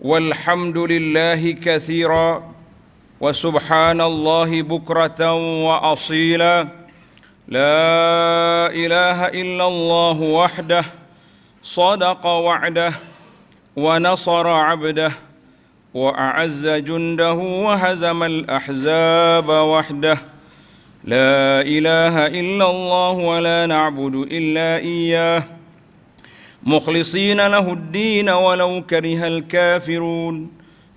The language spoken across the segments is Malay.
والحمد لله كثيرا وسبحان الله بكره واصيلا لا اله الا الله وحده صدق وعده ونصر عبده واعز جنده وهزم الاحزاب وحده لا اله الا الله ولا نعبد الا اياه مخلصين له الدين ولو كره الكافرون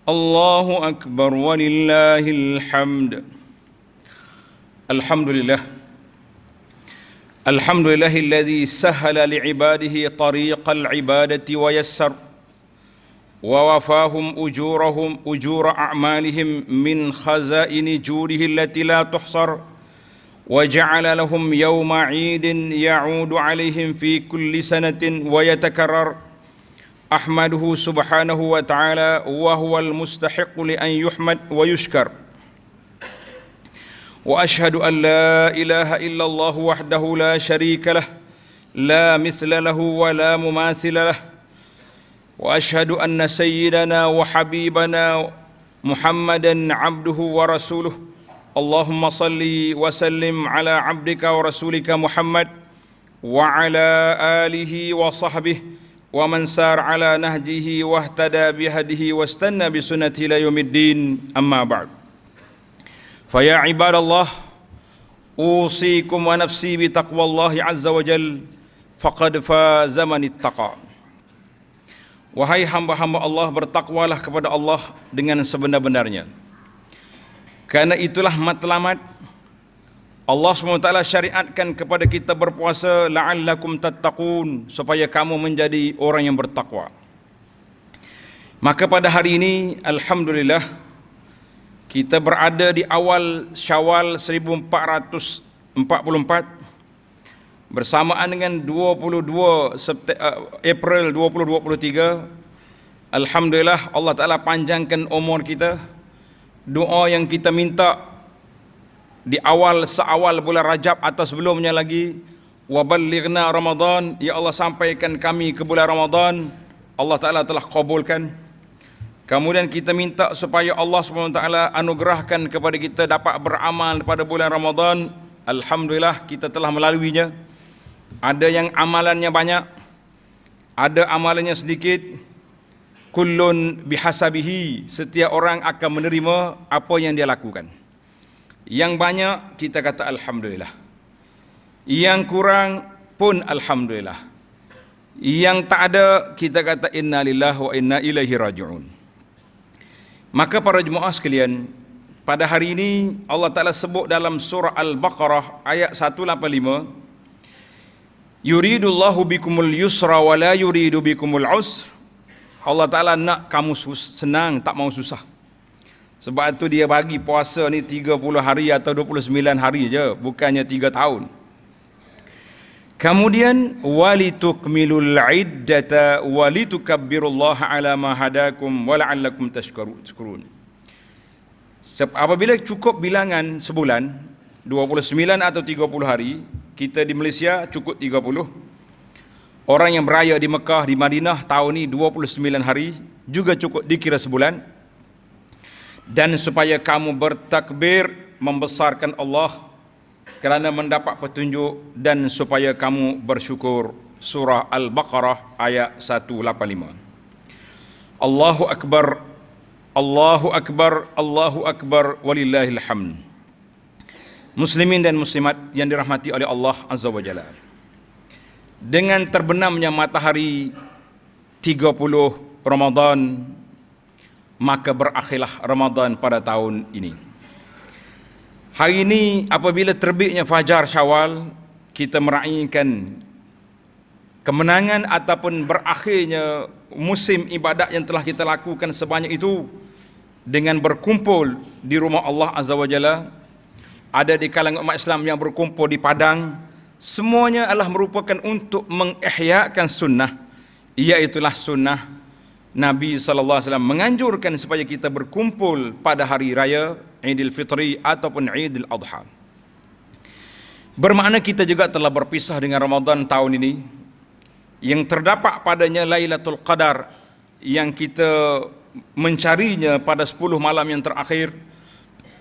الله أكبر ولله الحمد الحمد لله الحمد لله الذي سهل لعباده طريق العبادة ويسر ووفاهم أجورهم أجور أعمالهم من خزائن جوره التي لا تحصر وجعل لهم يوم عيد يعود عليهم في كل سنة ويتكرر أحمده سبحانه وتعالى وهو المستحق لأن يحمد ويشكر وأشهد أن لا إله إلا الله وحده لا شريك له لا مثل له ولا مماثل له وأشهد أن سيدنا وحبيبنا محمدًا عبده ورسوله اللهم صل وسلم على عبدك ورسولك محمد وعلى اله وصحبه ومن سار على نهجه واهتدى بهديه واستنى بسنته الى يوم الدين اما بعد فيا عباد الله اوصيكم ونفسي بتقوى الله عز وجل فقد فاز من اتقى Wahai hamba-hamba Allah, bertakwalah kepada Allah dengan sebenar-benarnya. Karena itulah matlamat Allah SWT syariatkan kepada kita berpuasa la'allakum tattaqun supaya kamu menjadi orang yang bertakwa. Maka pada hari ini alhamdulillah kita berada di awal Syawal 1444 bersamaan dengan 22 eh, April 2023 alhamdulillah Allah Taala panjangkan umur kita doa yang kita minta di awal seawal bulan Rajab atau sebelumnya lagi waballighna Ramadan ya Allah sampaikan kami ke bulan Ramadan Allah Taala telah kabulkan kemudian kita minta supaya Allah Subhanahu Taala anugerahkan kepada kita dapat beramal pada bulan Ramadan alhamdulillah kita telah melaluinya ada yang amalannya banyak ada amalannya sedikit kullun bihasabihi setiap orang akan menerima apa yang dia lakukan yang banyak kita kata alhamdulillah yang kurang pun alhamdulillah yang tak ada kita kata innalillahi wa inna ilaihi rajiun maka para jemaah sekalian pada hari ini Allah Taala sebut dalam surah al-baqarah ayat 185 Yuridullahu bikumul yusra wa la yuridu bikumul usra Allah Ta'ala nak kamu senang, tak mau susah. Sebab itu dia bagi puasa ni 30 hari atau 29 hari je, bukannya 3 tahun. Kemudian walitukmilul iddata walitukabbirullaha ala ma hadakum wa la'allakum tashkurun. Apabila cukup bilangan sebulan 29 atau 30 hari, kita di Malaysia cukup orang yang beraya di Mekah, di Madinah tahun ini 29 hari juga cukup dikira sebulan dan supaya kamu bertakbir membesarkan Allah kerana mendapat petunjuk dan supaya kamu bersyukur surah Al-Baqarah ayat 185 Allahu Akbar Allahu Akbar Allahu Akbar walillahilhamd Muslimin dan muslimat yang dirahmati oleh Allah Azza wa Jalla dengan terbenamnya matahari 30 Ramadhan, maka berakhirlah Ramadhan pada tahun ini. Hari ini apabila terbitnya fajar Syawal kita meraihkan kemenangan ataupun berakhirnya musim ibadat yang telah kita lakukan sebanyak itu dengan berkumpul di rumah Allah Azza wa Jalla ada di kalangan umat Islam yang berkumpul di Padang Semuanya adalah merupakan untuk mengihyakan sunnah Iaitulah sunnah Nabi SAW menganjurkan supaya kita berkumpul pada hari raya Idul Fitri ataupun Idul Adha Bermakna kita juga telah berpisah dengan Ramadan tahun ini Yang terdapat padanya Lailatul Qadar Yang kita mencarinya pada 10 malam yang terakhir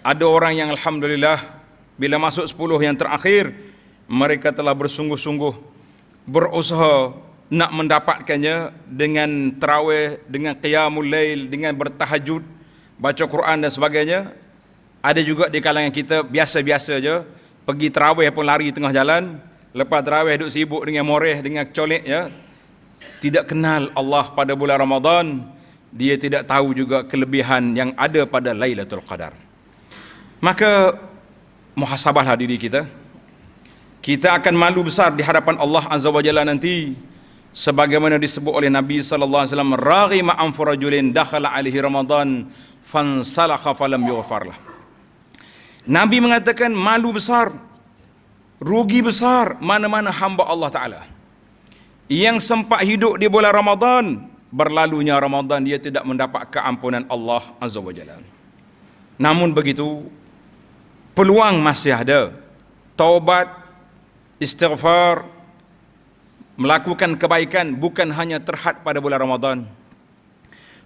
Ada orang yang Alhamdulillah Bila masuk 10 yang terakhir mereka telah bersungguh-sungguh berusaha nak mendapatkannya dengan terawih, dengan qiyamul lail, dengan bertahajud, baca Quran dan sebagainya. Ada juga di kalangan kita biasa-biasa je, pergi terawih pun lari tengah jalan, lepas terawih duduk sibuk dengan moreh, dengan colik ya. Tidak kenal Allah pada bulan Ramadan, dia tidak tahu juga kelebihan yang ada pada Lailatul Qadar. Maka muhasabahlah diri kita kita akan malu besar di hadapan Allah Azza wa Jalla nanti sebagaimana disebut oleh Nabi sallallahu alaihi wasallam raghima an furajulin dakhala alaihi ramadan fan salakha falam yughfar lah. Nabi mengatakan malu besar rugi besar mana-mana hamba Allah taala yang sempat hidup di bulan Ramadan berlalunya Ramadan dia tidak mendapat keampunan Allah Azza wa Jalla namun begitu peluang masih ada taubat Istighfar melakukan kebaikan bukan hanya terhad pada bulan Ramadan.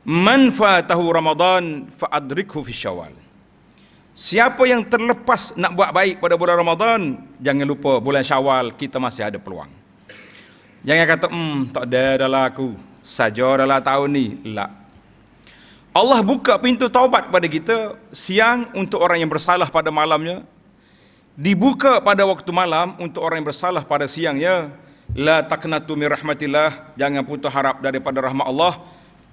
Man fatahu Ramadan fa adrikhu fi Syawal. Siapa yang terlepas nak buat baik pada bulan Ramadan, jangan lupa bulan Syawal kita masih ada peluang. Jangan kata, hmm, tak ada dalam aku. Saja dalam tahun ni. Lah. Allah buka pintu taubat pada kita siang untuk orang yang bersalah pada malamnya dibuka pada waktu malam untuk orang yang bersalah pada siangnya la taknatu min rahmatillah jangan putus harap daripada rahmat Allah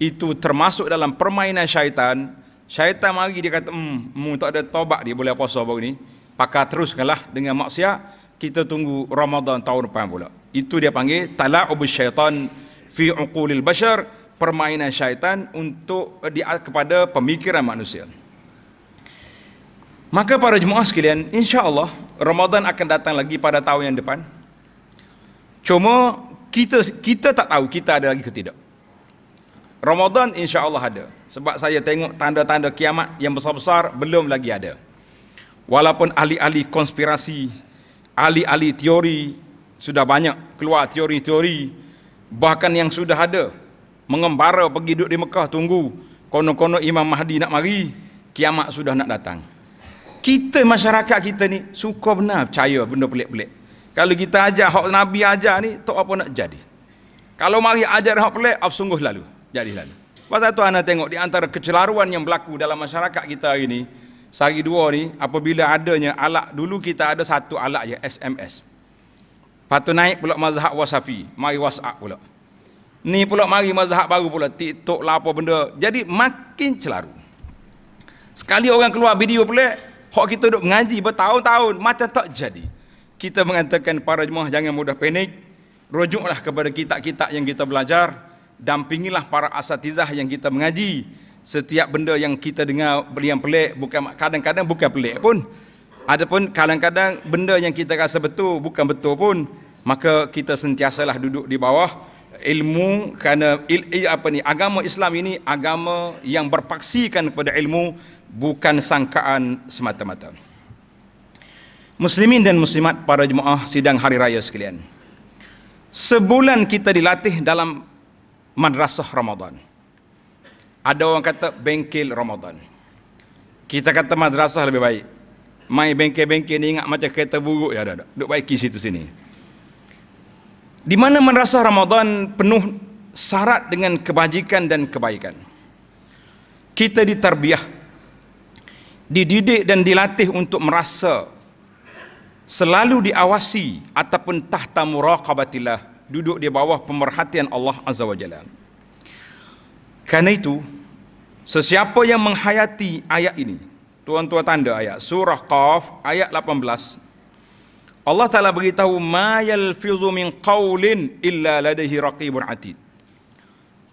itu termasuk dalam permainan syaitan syaitan mari dia kata hmm mu tak ada tobat dia boleh puasa baru ni pakar teruskanlah dengan maksiat kita tunggu Ramadan tahun depan pula itu dia panggil tala'ub syaitan fi uqulil bashar permainan syaitan untuk di, kepada pemikiran manusia Maka para jemaah sekalian, insya-Allah Ramadan akan datang lagi pada tahun yang depan. Cuma kita kita tak tahu kita ada lagi ke tidak. Ramadan insya-Allah ada. Sebab saya tengok tanda-tanda kiamat yang besar-besar belum lagi ada. Walaupun ahli-ahli konspirasi, ahli-ahli teori sudah banyak keluar teori-teori bahkan yang sudah ada mengembara pergi duduk di Mekah tunggu kono-kono Imam Mahdi nak mari kiamat sudah nak datang kita masyarakat kita ni suka benar percaya benda pelik-pelik. Kalau kita ajar hak Nabi ajar ni tak apa nak jadi. Kalau mari ajar hak pelik af sungguh lalu. Jadi lalu. Pasal tu anda tengok di antara kecelaruan yang berlaku dalam masyarakat kita hari ni sehari dua ni apabila adanya alat dulu kita ada satu alat je SMS. Patu naik pula mazhab wasafi, mari WhatsApp pula. Ni pula mari mazhab baru pula TikTok lah apa benda. Jadi makin celaru. Sekali orang keluar video pula, Hak kita duduk mengaji bertahun-tahun macam tak jadi. Kita mengatakan para jemaah jangan mudah panik. Rujuklah kepada kitab-kitab yang kita belajar. Dampingilah para asatizah yang kita mengaji. Setiap benda yang kita dengar beli yang pelik, bukan, kadang-kadang bukan pelik pun. Adapun kadang-kadang benda yang kita rasa betul, bukan betul pun. Maka kita sentiasalah duduk di bawah ilmu kerana il, il, apa ni agama Islam ini agama yang berpaksikan kepada ilmu bukan sangkaan semata-mata. Muslimin dan muslimat para jemaah sidang hari raya sekalian. Sebulan kita dilatih dalam madrasah Ramadan. Ada orang kata bengkel Ramadan. Kita kata madrasah lebih baik. Mai bengkel-bengkel ni ingat macam kereta buruk ya ada. Duduk baik di situ sini di mana merasa Ramadhan penuh syarat dengan kebajikan dan kebaikan. Kita diterbiah, dididik dan dilatih untuk merasa selalu diawasi ataupun tahta muraqabatillah, duduk di bawah pemerhatian Allah Azza wa Jalla. Karena itu, sesiapa yang menghayati ayat ini, tuan-tuan tanda ayat surah Qaf ayat 18 Allah Taala beritahu ma yalfizu min qaulin illa ladaihi raqibun atid.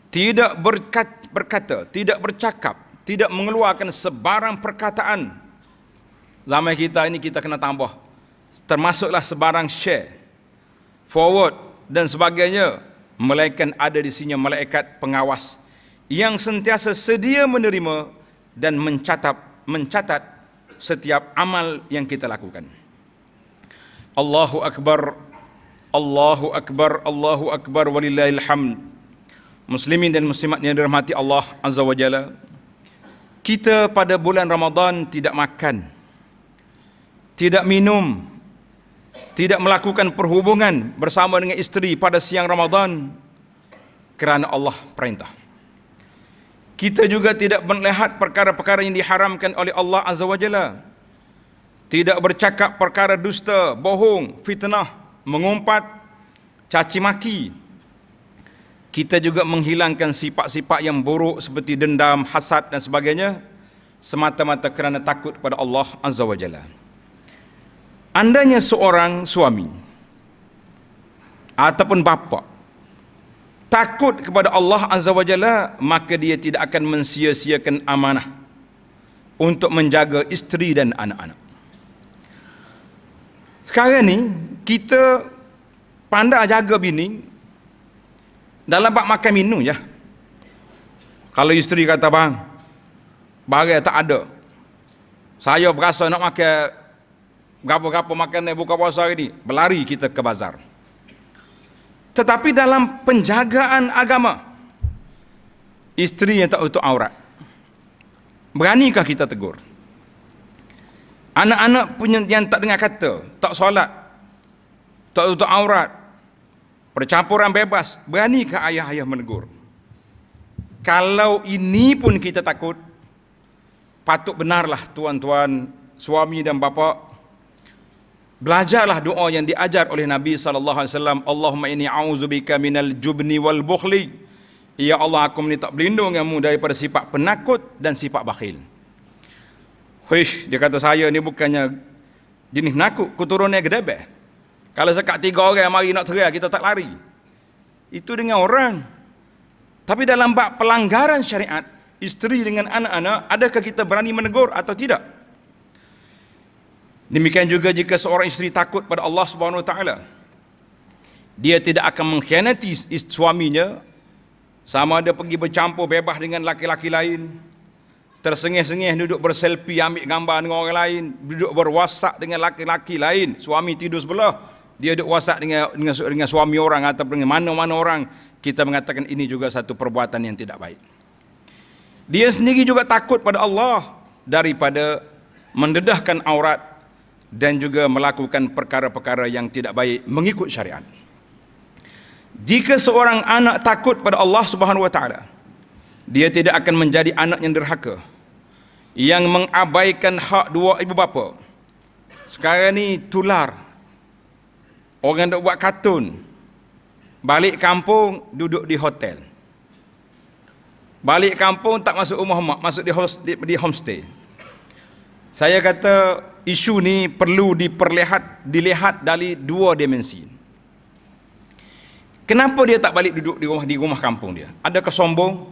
Tidak berkat, berkata, tidak bercakap, tidak mengeluarkan sebarang perkataan. Zaman kita ini kita kena tambah. Termasuklah sebarang share, forward dan sebagainya. Melainkan ada di sini malaikat pengawas yang sentiasa sedia menerima dan mencatat mencatat setiap amal yang kita lakukan. Allahu Akbar Allahu Akbar Allahu Akbar Hamd. Muslimin dan muslimat yang dirahmati Allah Azza wa Jalla Kita pada bulan Ramadan tidak makan Tidak minum Tidak melakukan perhubungan bersama dengan isteri pada siang Ramadan Kerana Allah perintah Kita juga tidak melihat perkara-perkara yang diharamkan oleh Allah Azza wa Jalla tidak bercakap perkara dusta, bohong, fitnah, mengumpat, caci maki. Kita juga menghilangkan sifat-sifat yang buruk seperti dendam, hasad dan sebagainya semata-mata kerana takut kepada Allah Azza wa Jalla. Andainya seorang suami ataupun bapa takut kepada Allah Azza wa Jalla, maka dia tidak akan mensia-siakan amanah untuk menjaga isteri dan anak-anak. Sekarang ni kita pandai jaga bini dalam bab makan minum ya. Kalau isteri kata bang, barang tak ada. Saya berasa nak makan berapa-berapa makanan buka puasa hari ni, berlari kita ke bazar. Tetapi dalam penjagaan agama, isteri yang tak utuh aurat. Beranikah kita tegur? Anak-anak punya yang tak dengar kata, tak solat, tak tutup aurat, percampuran bebas, berani ke ayah-ayah menegur? Kalau ini pun kita takut, patut benarlah tuan-tuan, suami dan bapa Belajarlah doa yang diajar oleh Nabi sallallahu alaihi wasallam, Allahumma inni a'udzubika minal jubni wal bukhli. Ya Allah, aku minta berlindung kamu daripada sifat penakut dan sifat bakhil. Huish, dia kata saya ni bukannya jenis nakut, keturunan gedebe. Kalau sekat tiga orang mari nak teriak, kita tak lari. Itu dengan orang. Tapi dalam bab pelanggaran syariat, isteri dengan anak-anak, adakah kita berani menegur atau tidak? Demikian juga jika seorang isteri takut pada Allah Subhanahu Wa Taala, dia tidak akan mengkhianati suaminya sama ada pergi bercampur bebas dengan laki-laki lain tersengih-sengih duduk berselfie ambil gambar dengan orang lain duduk berwasak dengan laki-laki lain suami tidur sebelah dia duduk wasak dengan, dengan dengan suami orang atau dengan mana-mana orang kita mengatakan ini juga satu perbuatan yang tidak baik dia sendiri juga takut pada Allah daripada mendedahkan aurat dan juga melakukan perkara-perkara yang tidak baik mengikut syariat jika seorang anak takut pada Allah Subhanahu wa taala dia tidak akan menjadi anak yang derhaka yang mengabaikan hak dua ibu bapa. Sekarang ni tular. Orang nak buat kartun. Balik kampung duduk di hotel. Balik kampung tak masuk rumah mak, masuk di, host, di, homestay. Saya kata isu ni perlu diperlihat dilihat dari dua dimensi. Kenapa dia tak balik duduk di rumah di rumah kampung dia? Ada kesombong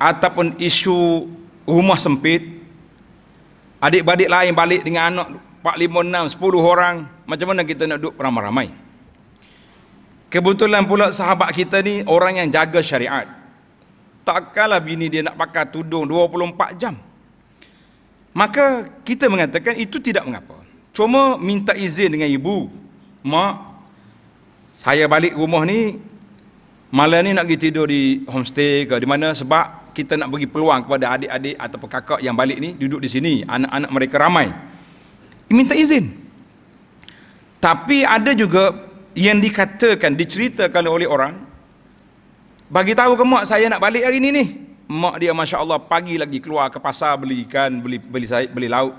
ataupun isu rumah sempit adik-beradik lain balik dengan anak 4, 5, 6, 10 orang macam mana kita nak duduk ramai-ramai kebetulan pula sahabat kita ni orang yang jaga syariat takkanlah bini dia nak pakai tudung 24 jam maka kita mengatakan itu tidak mengapa cuma minta izin dengan ibu mak saya balik rumah ni malam ni nak pergi tidur di homestay ke di mana sebab kita nak bagi peluang kepada adik-adik atau kakak yang balik ni duduk di sini anak-anak mereka ramai minta izin tapi ada juga yang dikatakan diceritakan oleh orang bagi tahu ke mak saya nak balik hari ini ni mak dia masya Allah pagi lagi keluar ke pasar beli ikan beli beli saya beli lauk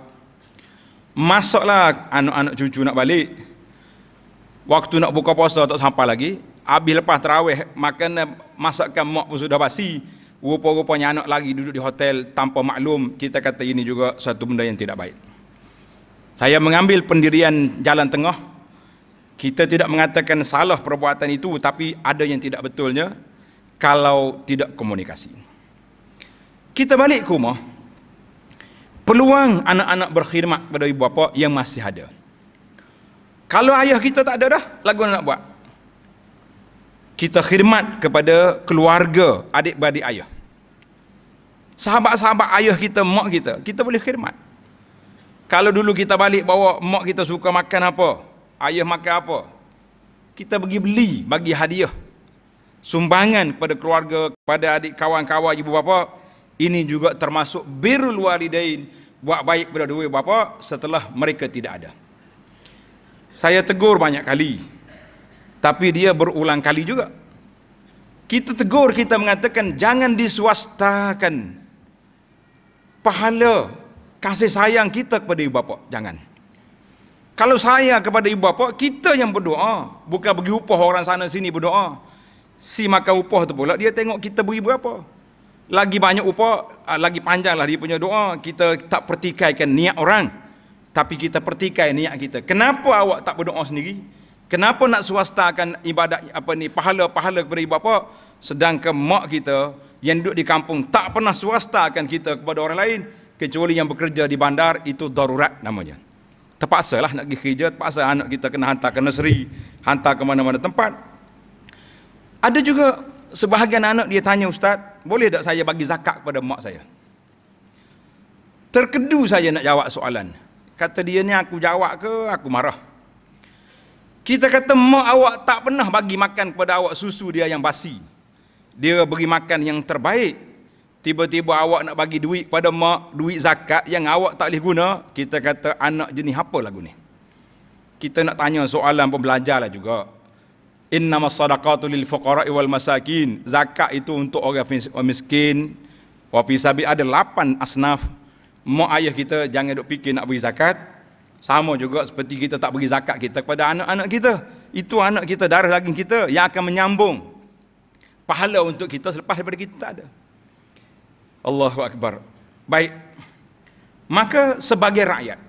masuklah anak-anak cucu nak balik waktu nak buka puasa tak sampai lagi habis lepas terawih makan masakan mak pun sudah basi rupa-rupanya anak lari duduk di hotel tanpa maklum, kita kata ini juga satu benda yang tidak baik. Saya mengambil pendirian jalan tengah, kita tidak mengatakan salah perbuatan itu, tapi ada yang tidak betulnya kalau tidak komunikasi. Kita balik ke rumah, peluang anak-anak berkhidmat pada ibu bapa yang masih ada. Kalau ayah kita tak ada dah, lagu nak buat kita khidmat kepada keluarga adik-beradik ayah. Sahabat-sahabat ayah kita, mak kita, kita boleh khidmat. Kalau dulu kita balik bawa mak kita suka makan apa, ayah makan apa, kita pergi beli, bagi hadiah. Sumbangan kepada keluarga, kepada adik kawan-kawan ibu bapa, ini juga termasuk birul walidain, buat baik kepada dua bapa setelah mereka tidak ada. Saya tegur banyak kali, tapi dia berulang kali juga. Kita tegur, kita mengatakan jangan diswastakan pahala kasih sayang kita kepada ibu bapa. Jangan. Kalau saya kepada ibu bapa, kita yang berdoa, bukan bagi upah orang sana sini berdoa. Si makan upah tu pula dia tengok kita beri berapa. Lagi banyak upah, lagi panjanglah dia punya doa. Kita tak pertikaikan niat orang. Tapi kita pertikai niat kita. Kenapa awak tak berdoa sendiri? Kenapa nak swastakan ibadat apa ni pahala-pahala kepada ibu bapa sedangkan mak kita yang duduk di kampung tak pernah swastakan kita kepada orang lain kecuali yang bekerja di bandar itu darurat namanya. Terpaksalah nak pergi kerja, terpaksa anak kita kena hantar ke nursery, hantar ke mana-mana tempat. Ada juga sebahagian anak dia tanya ustaz, boleh tak saya bagi zakat kepada mak saya? Terkedu saya nak jawab soalan. Kata dia ni aku jawab ke aku marah? Kita kata mak awak tak pernah bagi makan kepada awak susu dia yang basi. Dia beri makan yang terbaik. Tiba-tiba awak nak bagi duit kepada mak, duit zakat yang awak tak boleh guna. Kita kata anak jenis apa lagu ni? Kita nak tanya soalan pun belajarlah juga. Innama sadaqatu lil fuqara'i wal masakin. Zakat itu untuk orang miskin. Wa fi ada 8 asnaf. Mak ayah kita jangan duk fikir nak beri zakat. Sama juga seperti kita tak beri zakat kita kepada anak-anak kita. Itu anak kita, darah daging kita yang akan menyambung pahala untuk kita selepas daripada kita tak ada. Allahu Akbar. Baik. Maka sebagai rakyat.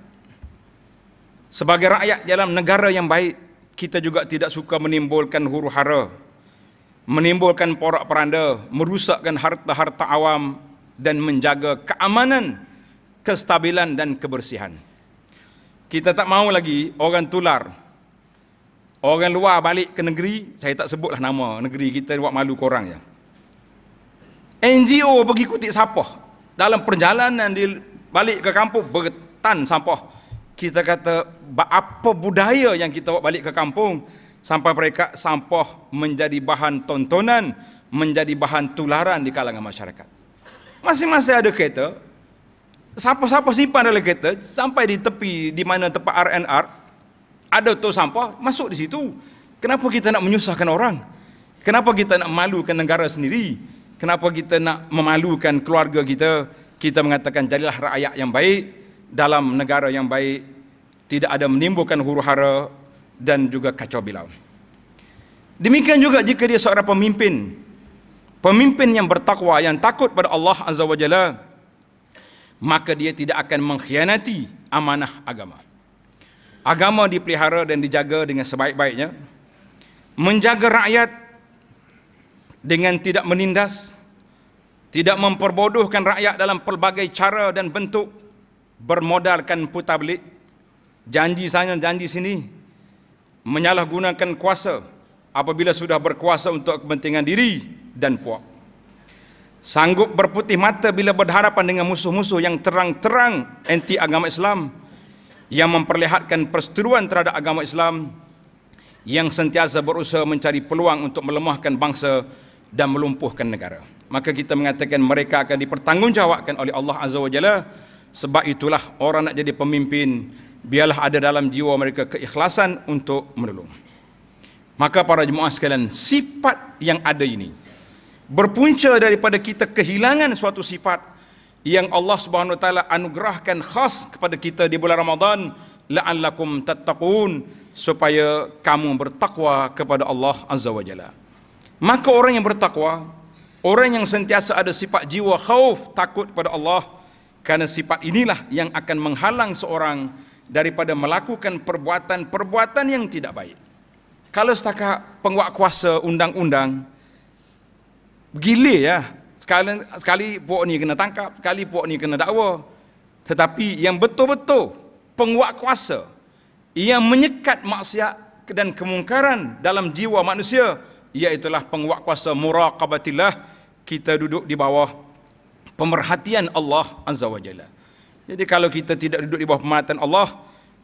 Sebagai rakyat dalam negara yang baik. Kita juga tidak suka menimbulkan huru hara. Menimbulkan porak peranda. Merusakkan harta-harta awam. Dan menjaga keamanan, kestabilan dan kebersihan kita tak mau lagi orang tular orang luar balik ke negeri saya tak sebutlah nama negeri kita buat malu korang ya NGO pergi kutip sampah dalam perjalanan di balik ke kampung bertan sampah kita kata apa budaya yang kita bawa balik ke kampung sampai mereka sampah menjadi bahan tontonan menjadi bahan tularan di kalangan masyarakat masing-masing ada kereta Sampah-sampah simpan dalam kereta sampai di tepi di mana tempat RNR ada tu sampah masuk di situ. Kenapa kita nak menyusahkan orang? Kenapa kita nak malukan negara sendiri? Kenapa kita nak memalukan keluarga kita? Kita mengatakan jadilah rakyat yang baik dalam negara yang baik tidak ada menimbulkan huru hara dan juga kacau bilau. Demikian juga jika dia seorang pemimpin pemimpin yang bertakwa yang takut pada Allah Azza Wajalla maka dia tidak akan mengkhianati amanah agama. Agama dipelihara dan dijaga dengan sebaik-baiknya. Menjaga rakyat dengan tidak menindas, tidak memperbodohkan rakyat dalam pelbagai cara dan bentuk bermodalkan putar belik, janji sana janji sini, menyalahgunakan kuasa apabila sudah berkuasa untuk kepentingan diri dan puak. Sanggup berputih mata bila berhadapan dengan musuh-musuh yang terang-terang anti agama Islam yang memperlihatkan perseteruan terhadap agama Islam yang sentiasa berusaha mencari peluang untuk melemahkan bangsa dan melumpuhkan negara. Maka kita mengatakan mereka akan dipertanggungjawabkan oleh Allah Azza wa Jalla sebab itulah orang nak jadi pemimpin biarlah ada dalam jiwa mereka keikhlasan untuk menolong. Maka para jemaah sekalian, sifat yang ada ini berpunca daripada kita kehilangan suatu sifat yang Allah Subhanahu wa taala anugerahkan khas kepada kita di bulan Ramadan la'allakum tattaqun supaya kamu bertakwa kepada Allah azza wa jalla maka orang yang bertakwa orang yang sentiasa ada sifat jiwa khauf takut kepada Allah kerana sifat inilah yang akan menghalang seorang daripada melakukan perbuatan-perbuatan yang tidak baik kalau setakat penguat kuasa undang-undang Gila ya. Sekali, sekali puak ni kena tangkap, sekali puak ni kena dakwa. Tetapi yang betul-betul penguat kuasa, yang menyekat maksiat dan kemungkaran dalam jiwa manusia, iaitulah penguat kuasa muraqabatillah, kita duduk di bawah pemerhatian Allah Azza wa Jalla. Jadi kalau kita tidak duduk di bawah pemerhatian Allah,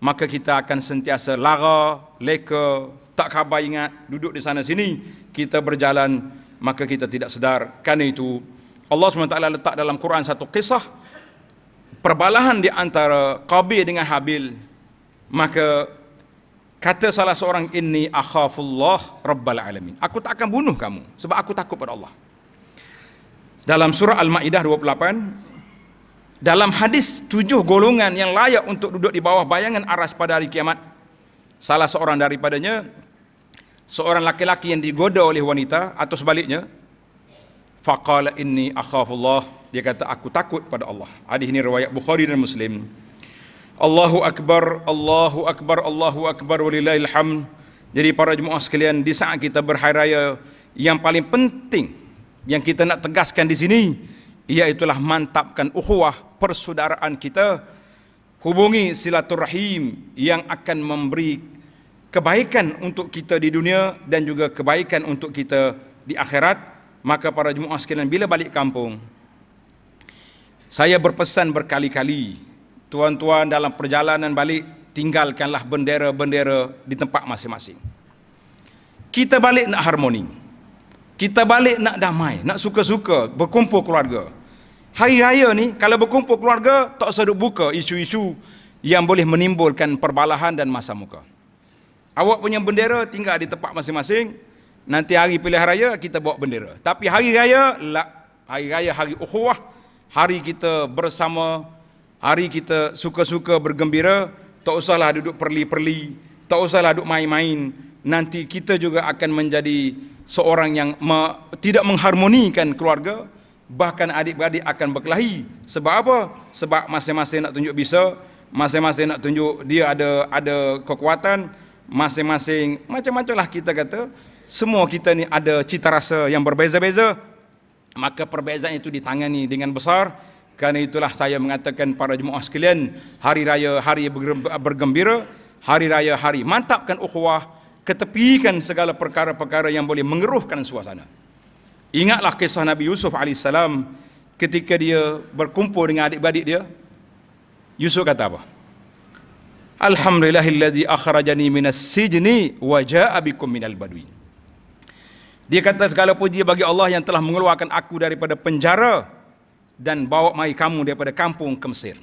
maka kita akan sentiasa lara, leka, tak khabar ingat, duduk di sana sini, kita berjalan maka kita tidak sedar karena itu Allah SWT letak dalam Quran satu kisah perbalahan di antara Qabil dengan Habil maka kata salah seorang ini akhafullah rabbal alamin aku tak akan bunuh kamu sebab aku takut pada Allah dalam surah Al-Ma'idah 28 dalam hadis tujuh golongan yang layak untuk duduk di bawah bayangan aras pada hari kiamat salah seorang daripadanya seorang laki-laki yang digoda oleh wanita atau sebaliknya faqala inni Allah. dia kata aku takut pada Allah hadis ini riwayat Bukhari dan Muslim Allahu akbar Allahu akbar Allahu akbar walillahil hamd jadi para jemaah sekalian di saat kita berhari raya yang paling penting yang kita nak tegaskan di sini ialah mantapkan ukhuwah persaudaraan kita hubungi silaturahim yang akan memberi kebaikan untuk kita di dunia dan juga kebaikan untuk kita di akhirat maka para jemaah sekalian bila balik kampung saya berpesan berkali-kali tuan-tuan dalam perjalanan balik tinggalkanlah bendera-bendera di tempat masing-masing kita balik nak harmoni kita balik nak damai nak suka-suka berkumpul keluarga hari raya ni kalau berkumpul keluarga tak sedut buka isu-isu yang boleh menimbulkan perbalahan dan masa muka. Awak punya bendera tinggal di tempat masing-masing. Nanti hari pilihan raya kita bawa bendera. Tapi hari raya, hari raya hari ukhuwah, hari kita bersama, hari kita suka-suka bergembira, tak usahlah duduk perli-perli, tak usahlah duduk main-main. Nanti kita juga akan menjadi seorang yang me- tidak mengharmonikan keluarga, bahkan adik-beradik akan berkelahi. Sebab apa? Sebab masing-masing nak tunjuk bisa, masing-masing nak tunjuk dia ada ada kekuatan, masing-masing macam-macam lah kita kata semua kita ni ada cita rasa yang berbeza-beza maka perbezaan itu ditangani dengan besar kerana itulah saya mengatakan para jemaah sekalian hari raya hari bergembira hari raya hari mantapkan ukhuwah ketepikan segala perkara-perkara yang boleh mengeruhkan suasana ingatlah kisah Nabi Yusuf AS ketika dia berkumpul dengan adik-adik dia Yusuf kata apa? Alhamdulillahilladzi akhrajani minas sijni wa ja'a bikum minal badwi. Dia kata segala puji bagi Allah yang telah mengeluarkan aku daripada penjara dan bawa mai kamu daripada kampung ke Mesir.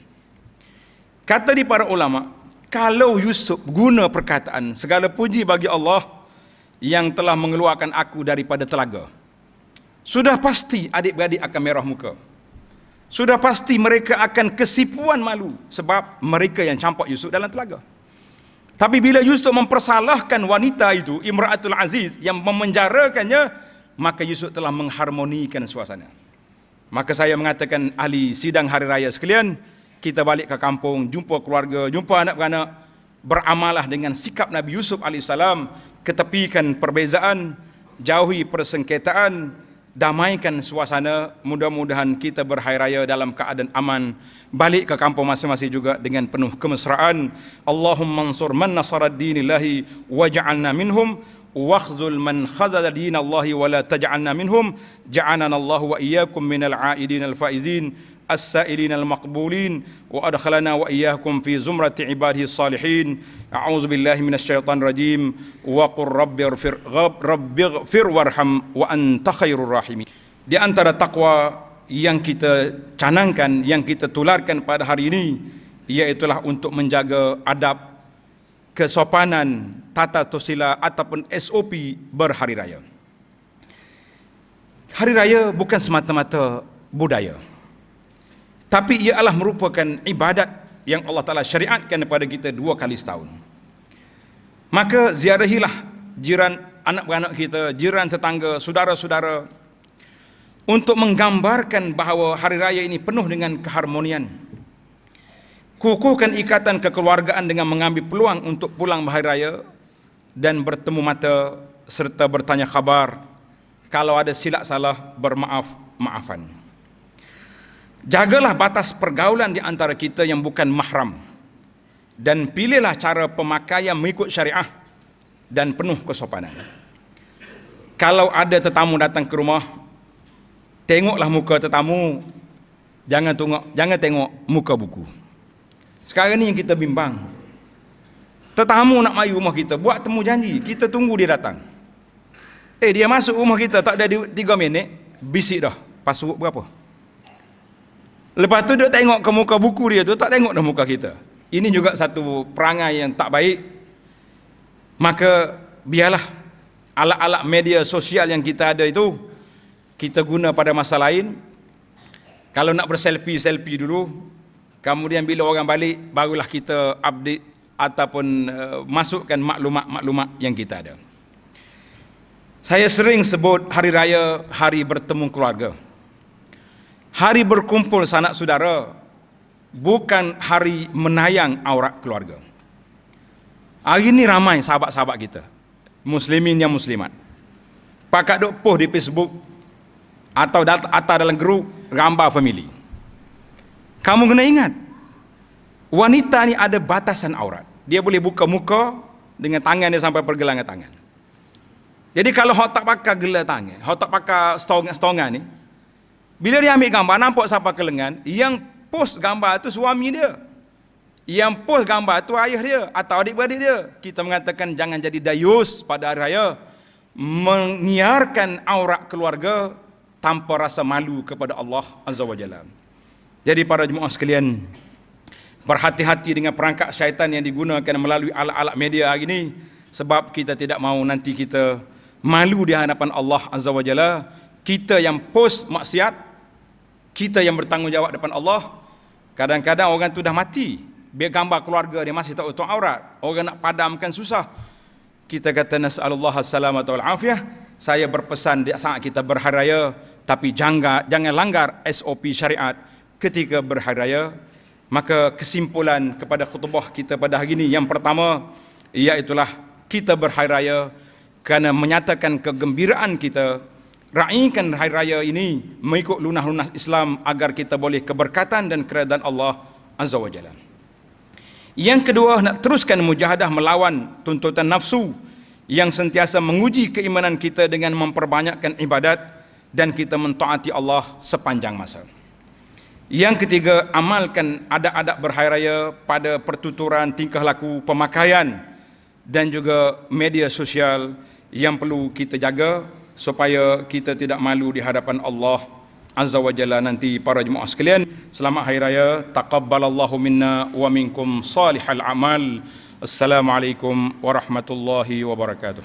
Kata di para ulama, kalau Yusuf guna perkataan segala puji bagi Allah yang telah mengeluarkan aku daripada telaga. Sudah pasti adik-beradik akan merah muka. Sudah pasti mereka akan kesipuan malu sebab mereka yang campak Yusuf dalam telaga. Tapi bila Yusuf mempersalahkan wanita itu, Imratul Aziz yang memenjarakannya, maka Yusuf telah mengharmonikan suasana. Maka saya mengatakan ahli sidang hari raya sekalian, kita balik ke kampung, jumpa keluarga, jumpa anak-anak, beramalah dengan sikap Nabi Yusuf AS, ketepikan perbezaan, jauhi persengketaan, damaikan suasana mudah-mudahan kita berhari raya dalam keadaan aman balik ke kampung masing-masing juga dengan penuh kemesraan Allahumma mansur man nasara dinillahi waj'alna minhum واخذل من خذل دين الله ولا minhum, منهم جعلنا الله واياكم من العائدين faizin. السائلين المقبولين وأدخلنا وإياكم في زمرة عباده الصالحين أعوذ بالله من الشيطان الرجيم وقل رب اغفر, رب اغفر وارحم وأنت خير الراحمين Di antara takwa yang kita canangkan, yang kita tularkan pada hari ini, iaitulah untuk menjaga adab, kesopanan, tata tosila ataupun SOP berhari raya. Hari raya bukan semata-mata budaya. Tapi ia adalah merupakan ibadat yang Allah Ta'ala syariatkan kepada kita dua kali setahun. Maka ziarahilah jiran anak-anak kita, jiran tetangga, saudara-saudara untuk menggambarkan bahawa hari raya ini penuh dengan keharmonian. Kukuhkan ikatan kekeluargaan dengan mengambil peluang untuk pulang hari raya dan bertemu mata serta bertanya khabar. Kalau ada silap salah, bermaaf-maafan. Jagalah batas pergaulan di antara kita yang bukan mahram. Dan pilihlah cara pemakaian mengikut syariah dan penuh kesopanan. Kalau ada tetamu datang ke rumah, tengoklah muka tetamu. Jangan tengok, jangan tengok muka buku. Sekarang ni yang kita bimbang. Tetamu nak mai rumah kita, buat temu janji, kita tunggu dia datang. Eh dia masuk rumah kita tak ada 3 minit, bisik dah. Password berapa? Lepas tu dia tengok ke muka buku dia tu tak tengok dah muka kita. Ini juga satu perangai yang tak baik. Maka biarlah alat-alat media sosial yang kita ada itu kita guna pada masa lain. Kalau nak berselfie selfie dulu. Kemudian bila orang balik barulah kita update ataupun uh, masukkan maklumat-maklumat yang kita ada. Saya sering sebut hari raya hari bertemu keluarga. Hari berkumpul sanak saudara bukan hari menayang aurat keluarga. Hari ini ramai sahabat-sahabat kita. Muslimin yang muslimat. Pakat duk poh di Facebook atau atau dalam grup gambar family. Kamu kena ingat. Wanita ni ada batasan aurat. Dia boleh buka muka dengan tangan dia sampai pergelangan tangan. Jadi kalau hok tak pakai gelang tangan, hok tak pakai stongan-stongan ni, bila dia ambil gambar, nampak siapa kelengan, yang post gambar itu suami dia. Yang post gambar itu ayah dia atau adik-beradik dia. Kita mengatakan jangan jadi dayus pada hari raya. Menyiarkan aurat keluarga tanpa rasa malu kepada Allah Azza wa Jalla. Jadi para jemaah sekalian, berhati-hati dengan perangkap syaitan yang digunakan melalui alat-alat media hari ini. Sebab kita tidak mahu nanti kita malu di hadapan Allah Azza wa Jalla. Kita yang post maksiat, kita yang bertanggungjawab depan Allah kadang-kadang orang tu dah mati biar gambar keluarga dia masih tak utuh aurat orang nak padamkan susah kita kata nas'alullah salamat wal afiyah saya berpesan di saat kita berhari raya tapi jangan jangan langgar SOP syariat ketika berhari raya maka kesimpulan kepada khutbah kita pada hari ini yang pertama iaitulah kita berhari raya kerana menyatakan kegembiraan kita raikan hari raya ini mengikut lunas-lunas Islam agar kita boleh keberkatan dan keredaan Allah Azza wa Jalla. Yang kedua, nak teruskan mujahadah melawan tuntutan nafsu yang sentiasa menguji keimanan kita dengan memperbanyakkan ibadat dan kita mentaati Allah sepanjang masa. Yang ketiga, amalkan adab-adab berhari raya pada pertuturan tingkah laku pemakaian dan juga media sosial yang perlu kita jaga supaya kita tidak malu di hadapan Allah Azza wa Jalla nanti para jemaah sekalian selamat hari raya taqabbalallahu minna wa minkum salihal amal assalamualaikum warahmatullahi wabarakatuh